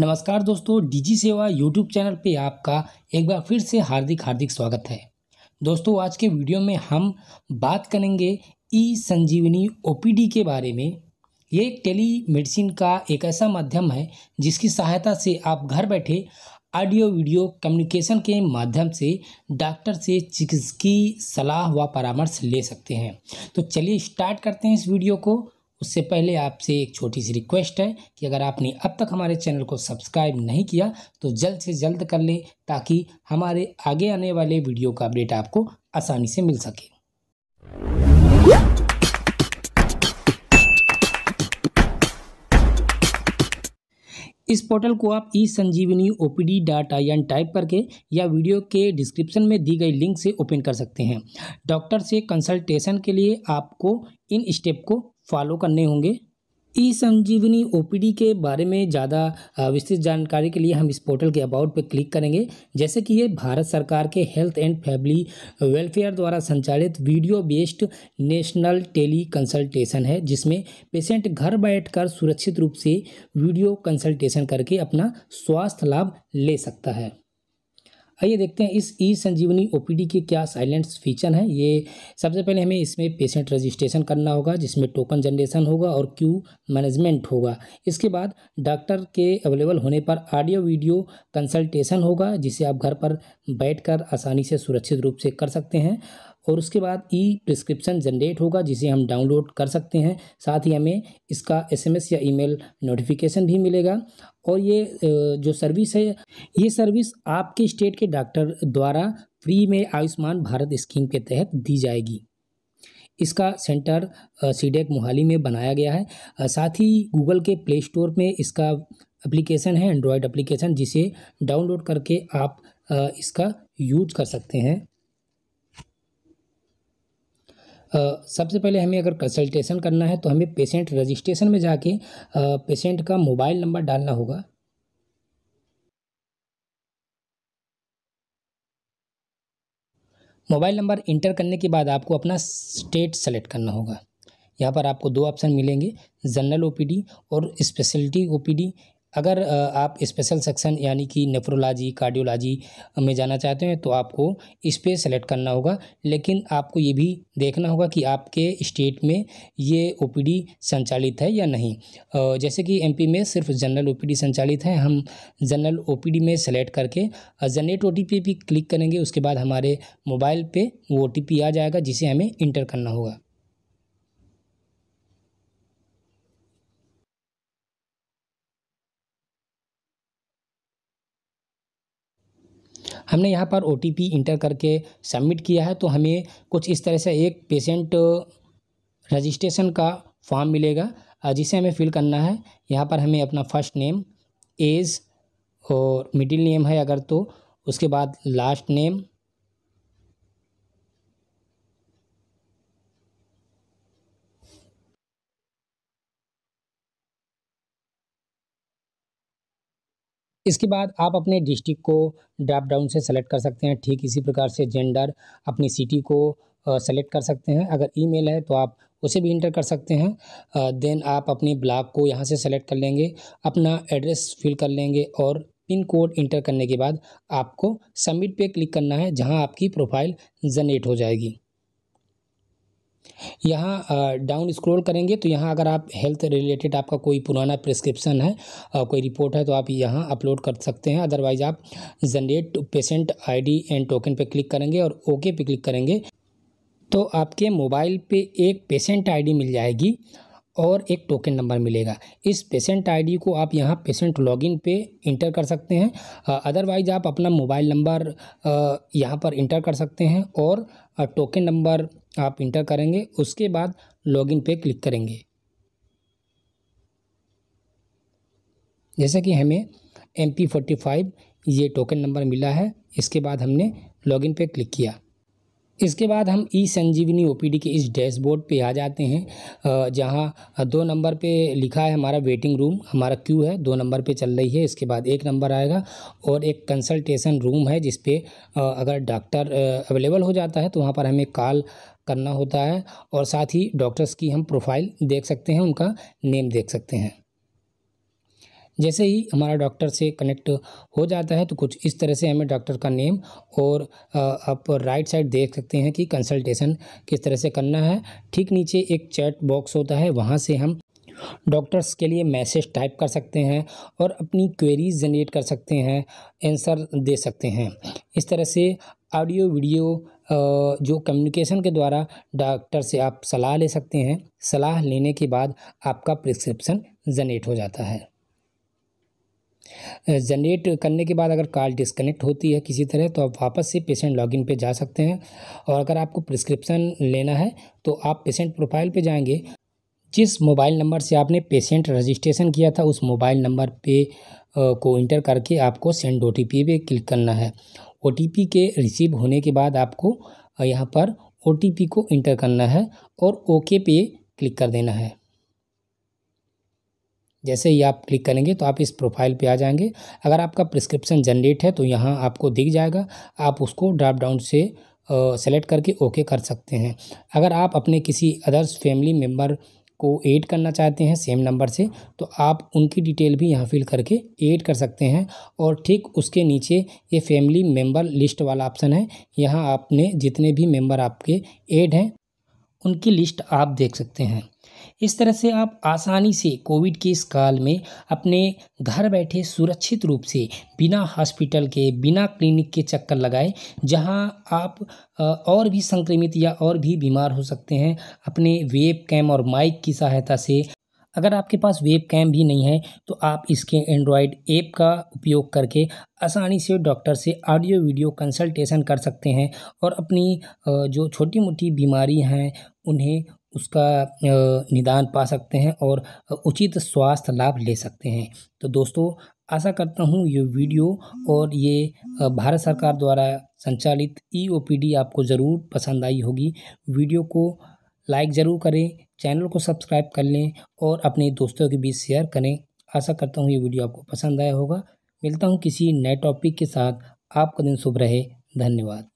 नमस्कार दोस्तों डीजी सेवा यूट्यूब चैनल पे आपका एक बार फिर से हार्दिक हार्दिक स्वागत है दोस्तों आज के वीडियो में हम बात करेंगे ई संजीवनी ओपीडी के बारे में ये टेली मेडिसिन का एक ऐसा माध्यम है जिसकी सहायता से आप घर बैठे ऑडियो वीडियो कम्युनिकेशन के माध्यम से डॉक्टर से चिकित्सकीय सलाह व परामर्श ले सकते हैं तो चलिए स्टार्ट करते हैं इस वीडियो को उससे पहले आपसे एक छोटी सी रिक्वेस्ट है कि अगर आपने अब तक हमारे चैनल को सब्सक्राइब नहीं किया तो जल्द से जल्द कर लें ताकि हमारे आगे आने वाले वीडियो का अपडेट आपको आसानी से मिल सके इस पोर्टल को आप e Sanjeevani O P N type करके या वीडियो के डिस्क्रिप्शन में दी गई लिंक से ओपन कर सकते हैं डॉक्टर से कंसल्टेशन के लिए आपको इन स्टेप को फॉलो करने होंगे ई संजीवनी ओ के बारे में ज़्यादा विस्तृत जानकारी के लिए हम इस पोर्टल के अबाउट पर क्लिक करेंगे जैसे कि ये भारत सरकार के हेल्थ एंड फैमिली वेलफेयर द्वारा संचालित video based national teleconsultation है जिसमें पेशेंट घर बैठकर सुरक्षित रूप से वीडियो कंसल्टेशन करके अपना स्वास्थ्य लाभ ले सकता है आइए देखते हैं इस ई संजीवनी ओ के क्या साइलेंट फीचर हैं ये सबसे पहले हमें इसमें पेशेंट रजिस्ट्रेशन करना होगा जिसमें टोकन जनरेशन होगा और क्यू मैनेजमेंट होगा इसके बाद डॉक्टर के अवेलेबल होने पर ऑडियो वीडियो कंसल्टेशन होगा जिसे आप घर पर बैठकर आसानी से सुरक्षित रूप से कर सकते हैं और उसके बाद ई प्रिस्क्रिप्शन जनरेट होगा जिसे हम डाउनलोड कर सकते हैं साथ ही हमें इसका एसएमएस या ईमेल नोटिफिकेशन भी मिलेगा और ये जो सर्विस है ये सर्विस आपके स्टेट के डॉक्टर द्वारा फ्री में आयुष्मान भारत स्कीम के तहत दी जाएगी इसका सेंटर सीडेक मोहाली में बनाया गया है साथ ही गूगल के प्ले स्टोर में इसका एप्लीकेशन है एंड्रॉयड एप्लीकेशन जिसे डाउनलोड करके आप इसका यूज कर सकते हैं सबसे पहले हमें अगर कंसल्टेशन करना है तो हमें पेशेंट रजिस्ट्रेशन में जाके पेशेंट का मोबाइल नंबर डालना होगा मोबाइल नंबर इंटर करने के बाद आपको अपना स्टेट सेलेक्ट करना होगा यहाँ पर आपको दो ऑप्शन मिलेंगे जनरल ओपीडी और स्पेशलिटी ओपीडी अगर आप स्पेशल सेक्शन यानी कि नेफ्रोलॉजी कार्डियोलॉजी में जाना चाहते हैं तो आपको इस पर सेलेक्ट करना होगा लेकिन आपको ये भी देखना होगा कि आपके स्टेट में ये ओ संचालित है या नहीं जैसे कि एम में सिर्फ जनरल ओ संचालित है हम जनरल ओ में सेलेक्ट करके जनरेट ओ पे भी क्लिक करेंगे उसके बाद हमारे मोबाइल पे वो ओ आ जाएगा जिसे हमें इंटर करना होगा हमने यहाँ पर ओ इंटर करके सबमिट किया है तो हमें कुछ इस तरह से एक पेशेंट रजिस्ट्रेशन uh, का फॉर्म मिलेगा uh, जिसे हमें फिल करना है यहाँ पर हमें अपना फर्स्ट नेम एज और मिडिल नेम है अगर तो उसके बाद लास्ट नेम इसके बाद आप अपने डिस्ट्रिक्ट को ड्रॉप डाउन से सेलेक्ट कर सकते हैं ठीक इसी प्रकार से जेंडर अपनी सिटी को सेलेक्ट कर सकते हैं अगर ईमेल है तो आप उसे भी इंटर कर सकते हैं देन आप अपने ब्लॉक को यहाँ से सेलेक्ट कर लेंगे अपना एड्रेस फिल कर लेंगे और पिन कोड इंटर करने के बाद आपको सबमिट पे क्लिक करना है जहाँ आपकी प्रोफाइल जनरेट हो जाएगी यहाँ डाउन स्क्रॉल करेंगे तो यहाँ अगर आप हेल्थ रिलेटेड आपका कोई पुराना प्रिस्क्रिप्शन है कोई रिपोर्ट है तो आप यहाँ अपलोड कर सकते हैं अदरवाइज आप generate patient ID and token पे क्लिक करेंगे और ओके पे क्लिक करेंगे तो आपके मोबाइल पे एक पेशेंट आईडी मिल जाएगी और एक टोकन नंबर मिलेगा इस पेशेंट आईडी को आप यहाँ पेशेंट लॉगिन पे इंटर कर सकते हैं अदरवाइज आप अपना मोबाइल नंबर यहाँ पर इंटर कर सकते हैं और टोकन नंबर आप इंटर करेंगे उसके बाद लॉगिन पे क्लिक करेंगे जैसे कि हमें एम पी फोर्टी फाइव ये टोकन नंबर मिला है इसके बाद हमने लॉगिन पे क्लिक किया इसके बाद हम ई संजीवनी ओपीडी के इस डैशबोर्ड पे आ जाते हैं जहां दो नंबर पे लिखा है हमारा वेटिंग रूम हमारा क्यू है दो नंबर पे चल रही है इसके बाद एक नंबर आएगा और एक कंसल्टेशन रूम है जिस पे अगर डॉक्टर अवेलेबल हो जाता है तो वहां पर हमें कॉल करना होता है और साथ ही डॉक्टर्स की हम प्रोफाइल देख सकते हैं उनका नेम देख सकते हैं जैसे ही हमारा डॉक्टर से कनेक्ट हो जाता है तो कुछ इस तरह से हमें डॉक्टर का नेम और आप राइट साइड देख सकते हैं कि कंसल्टेशन किस तरह से करना है ठीक नीचे एक चैट बॉक्स होता है वहाँ से हम डॉक्टर्स के लिए मैसेज टाइप कर सकते हैं और अपनी क्वेरीज जनरेट कर सकते हैं आंसर दे सकते हैं इस तरह से ऑडियो वीडियो जो कम्युनिकेशन के द्वारा डॉक्टर से आप सलाह ले सकते हैं सलाह लेने के बाद आपका प्रिस्क्रिप्शन जनरेट हो जाता है जनरेट करने के बाद अगर कॉल डिस्कनेक्ट होती है किसी तरह तो आप वापस से पेशेंट लॉगिन पे जा सकते हैं और अगर आपको प्रिस्क्रिप्शन लेना है तो आप पेशेंट प्रोफाइल पे जाएंगे जिस मोबाइल नंबर से आपने पेशेंट रजिस्ट्रेशन किया था उस मोबाइल नंबर पे आ, को इंटर करके आपको सेंड ओ टी पे क्लिक करना है ओ के रिसीव होने के बाद आपको यहाँ पर ओ को इंटर करना है और ओके पे क्लिक कर देना है जैसे ही आप क्लिक करेंगे तो आप इस प्रोफाइल पे आ जाएंगे अगर आपका प्रिस्क्रिप्शन जनरेट है तो यहाँ आपको दिख जाएगा आप उसको ड्राप डाउन से सेलेक्ट करके ओके कर सकते हैं अगर आप अपने किसी अदर्स फैमिली मेम्बर को ऐड करना चाहते हैं सेम नंबर से तो आप उनकी डिटेल भी यहाँ फिल करके ऐड कर सकते हैं और ठीक उसके नीचे ये फैमिली मेम्बर लिस्ट वाला ऑप्शन है यहाँ आपने जितने भी मेम्बर आपके ऐड हैं उनकी लिस्ट आप देख सकते हैं इस तरह से आप आसानी से कोविड के इस काल में अपने घर बैठे सुरक्षित रूप से बिना हॉस्पिटल के बिना क्लिनिक के चक्कर लगाए जहां आप और भी संक्रमित या और भी बीमार हो सकते हैं अपने वेब कैम और माइक की सहायता से अगर आपके पास वेब कैम भी नहीं है तो आप इसके एंड्रॉयड ऐप का उपयोग करके आसानी से डॉक्टर से ऑडियो वीडियो कंसल्टेशन कर सकते हैं और अपनी जो छोटी मोटी बीमारी हैं उन्हें उसका निदान पा सकते हैं और उचित स्वास्थ्य लाभ ले सकते हैं तो दोस्तों आशा करता हूँ ये वीडियो और ये भारत सरकार द्वारा संचालित ई e आपको ज़रूर पसंद आई होगी वीडियो को लाइक ज़रूर करें चैनल को सब्सक्राइब कर लें और अपने दोस्तों के बीच शेयर करें आशा करता हूँ ये वीडियो आपको पसंद आया होगा मिलता हूँ किसी नए टॉपिक के साथ आपका दिन शुभ रहे धन्यवाद